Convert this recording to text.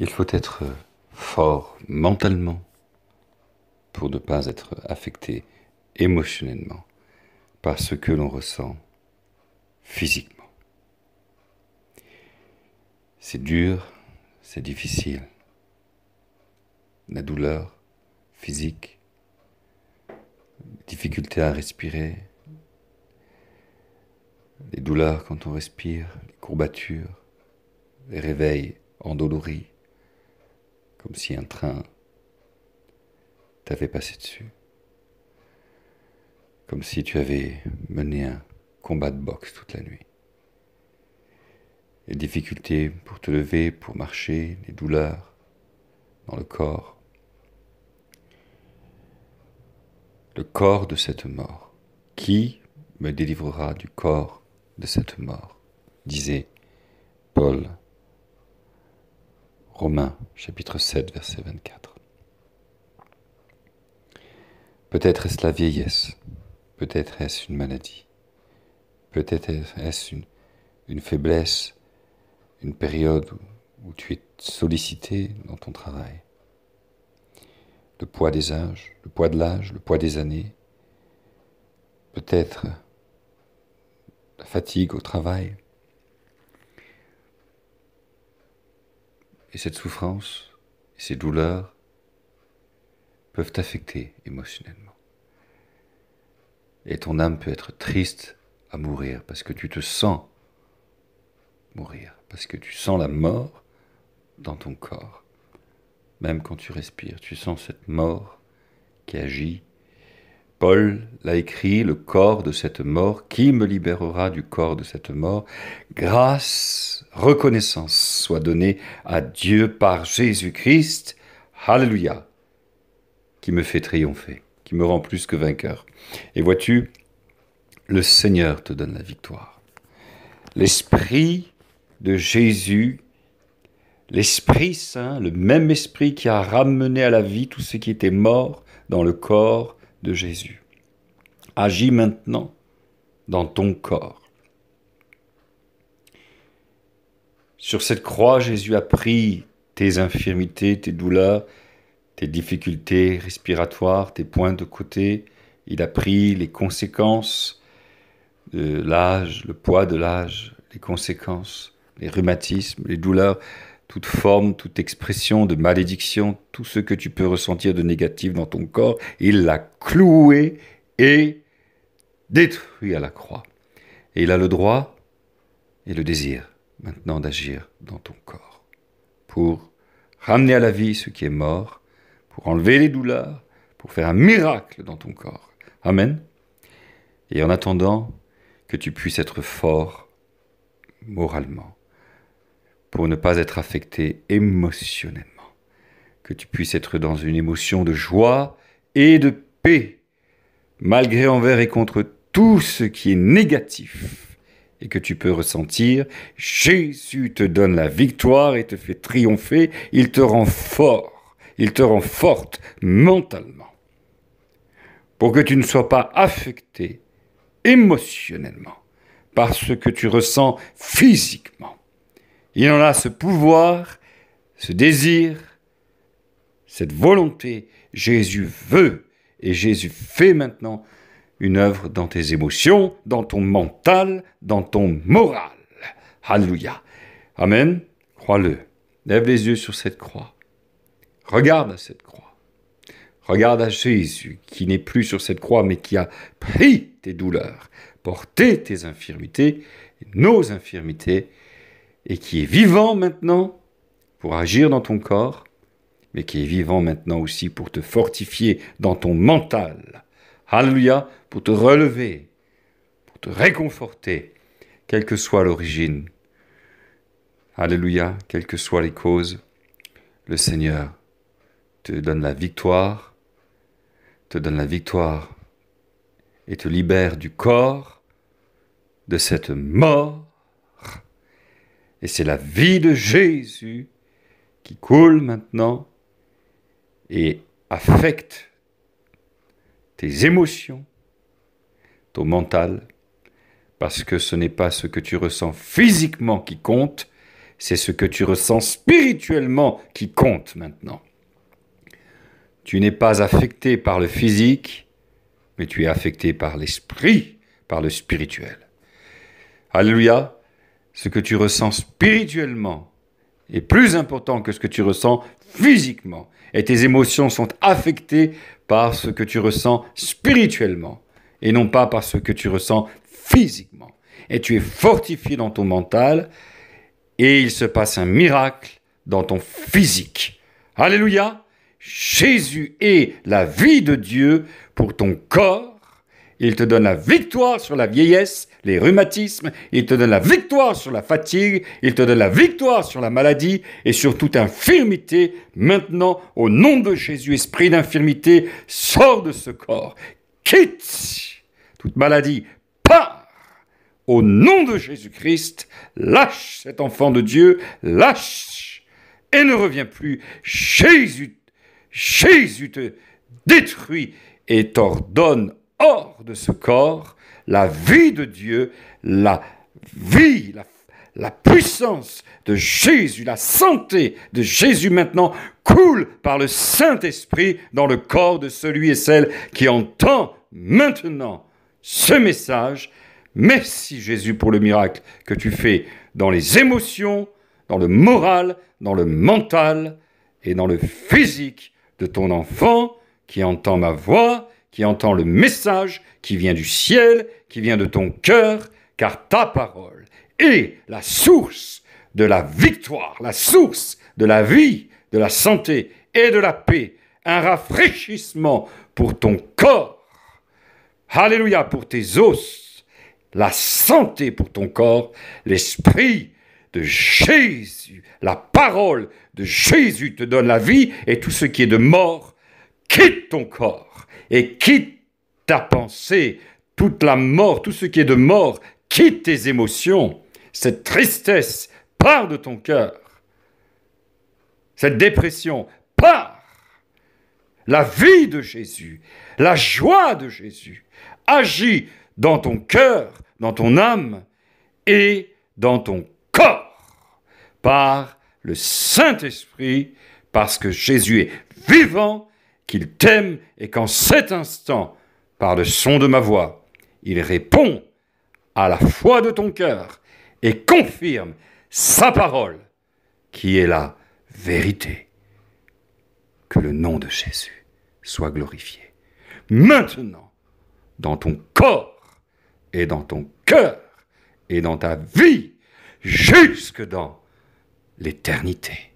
Il faut être fort mentalement pour ne pas être affecté émotionnellement par ce que l'on ressent physiquement. C'est dur, c'est difficile. La douleur physique, difficulté à respirer, les douleurs quand on respire, les courbatures, les réveils endoloris, comme si un train t'avait passé dessus, comme si tu avais mené un combat de boxe toute la nuit. Les difficultés pour te lever, pour marcher, les douleurs dans le corps, le corps de cette mort. Qui me délivrera du corps de cette mort disait Paul Romains chapitre 7 verset 24. Peut-être est-ce la vieillesse, peut-être est-ce une maladie, peut-être est-ce une, faiblesse, une période où tu es sollicité dans ton travail. Le poids des âges, le poids de l'âge, le poids des années, peut-être la fatigue au travail, et cette souffrance et ces douleurs peuvent t'affecter émotionnellement. Et ton âme peut être triste à mourir parce que tu te sens mourir, parce que tu sens la mort dans ton corps. Même quand tu respires, tu sens cette mort qui agit Paul l'a écrit, le corps de cette mort, qui me libérera du corps de cette mort Grâce, reconnaissance soit donnée à Dieu par Jésus-Christ, Alléluia, qui me fait triompher, qui me rend plus que vainqueur. Et vois-tu, le Seigneur te donne la victoire. L'Esprit de Jésus l'Esprit Saint, le même Esprit qui a ramené à la vie tout ce qui était mort dans le corps, de Jésus. Agis maintenant dans ton corps. Sur cette croix, Jésus a pris tes infirmités, tes douleurs, tes difficultés respiratoires, tes points de côté. Il a pris les conséquences de l'âge, le poids de l'âge, les conséquences, les rhumatismes, les douleurs, toute forme, toute expression de malédiction, tout ce que tu peux ressentir de négatif dans ton corps, il l'a cloué et détruit à la croix. Et il a le droit et le désir maintenant d'agir dans ton corps pour ramener à la vie ce qui est mort, pour enlever les douleurs, pour faire un miracle dans ton corps. Amen. Et en attendant que tu puisses être fort moralement pour ne pas être affecté émotionnellement. Que tu puisses être dans une émotion de joie et de paix, malgré envers et contre tout ce qui est négatif et que tu peux ressentir, Jésus te donne la victoire et te fait triompher, il te rend fort, il te rend forte mentalement, pour que tu ne sois pas affecté émotionnellement par ce que tu ressens physiquement. Il en a ce pouvoir, ce désir, cette volonté. Jésus veut et Jésus fait maintenant une œuvre dans tes émotions, dans ton mental, dans ton moral. Alléluia. Amen. Crois-le. Lève les yeux sur cette croix. Regarde à cette croix. Regarde à Jésus qui n'est plus sur cette croix mais qui a pris tes douleurs, porté tes infirmités, nos infirmités et qui est vivant maintenant pour agir dans ton corps, mais qui est vivant maintenant aussi pour te fortifier dans ton mental. Alléluia, pour te relever, pour te réconforter, quelle que soit l'origine. Alléluia, quelles que soient les causes, le Seigneur te donne la victoire, te donne la victoire et te libère du corps, de cette mort et c'est la vie de Jésus qui coule maintenant et affecte tes émotions, ton mental, parce que ce n'est pas ce que tu ressens physiquement qui compte, c'est ce que tu ressens spirituellement qui compte maintenant. Tu n'es pas affecté par le physique, mais tu es affecté par l'esprit, par le spirituel. Alléluia, ce que tu ressens spirituellement est plus important que ce que tu ressens physiquement. Et tes émotions sont affectées par ce que tu ressens spirituellement et non pas par ce que tu ressens physiquement. Et tu es fortifié dans ton mental et il se passe un miracle dans ton physique. Alléluia Jésus est la vie de Dieu pour ton corps il te donne la victoire sur la vieillesse, les rhumatismes, il te donne la victoire sur la fatigue, il te donne la victoire sur la maladie et sur toute infirmité. Maintenant, au nom de Jésus, esprit d'infirmité, sors de ce corps, quitte toute maladie, pars au nom de Jésus-Christ, lâche cet enfant de Dieu, lâche et ne reviens plus. Jésus, Jésus te détruit et t'ordonne hors de ce corps la vie de Dieu, la vie, la, puissance de Jésus, la santé de Jésus maintenant coule par le Saint-Esprit dans le corps de celui et celle qui entend maintenant ce message. Merci Jésus pour le miracle que tu fais dans les émotions, dans le moral, dans le mental et dans le physique de ton enfant qui entend ma voix qui entend le message qui vient du ciel, qui vient de ton cœur, car ta parole est la source de la victoire, la source de la vie, de la santé et de la paix, un rafraîchissement pour ton corps, alléluia pour tes os, la santé pour ton corps, l'esprit de Jésus, la parole de Jésus te donne la vie et tout ce qui est de mort quitte ton corps et quitte ta pensée, toute la mort, tout ce qui est de mort, quitte tes émotions, cette tristesse part de ton cœur, cette dépression part. La vie de Jésus, la joie de Jésus agit dans ton cœur, dans ton âme et dans ton corps par le Saint-Esprit parce que Jésus est vivant qu'il t'aime et qu'en cet instant, par le son de ma voix, il répond à la foi de ton cœur et confirme sa parole qui est la vérité. Que le nom de Jésus soit glorifié. Maintenant, dans ton corps et dans ton cœur et dans ta vie, jusque dans l'éternité.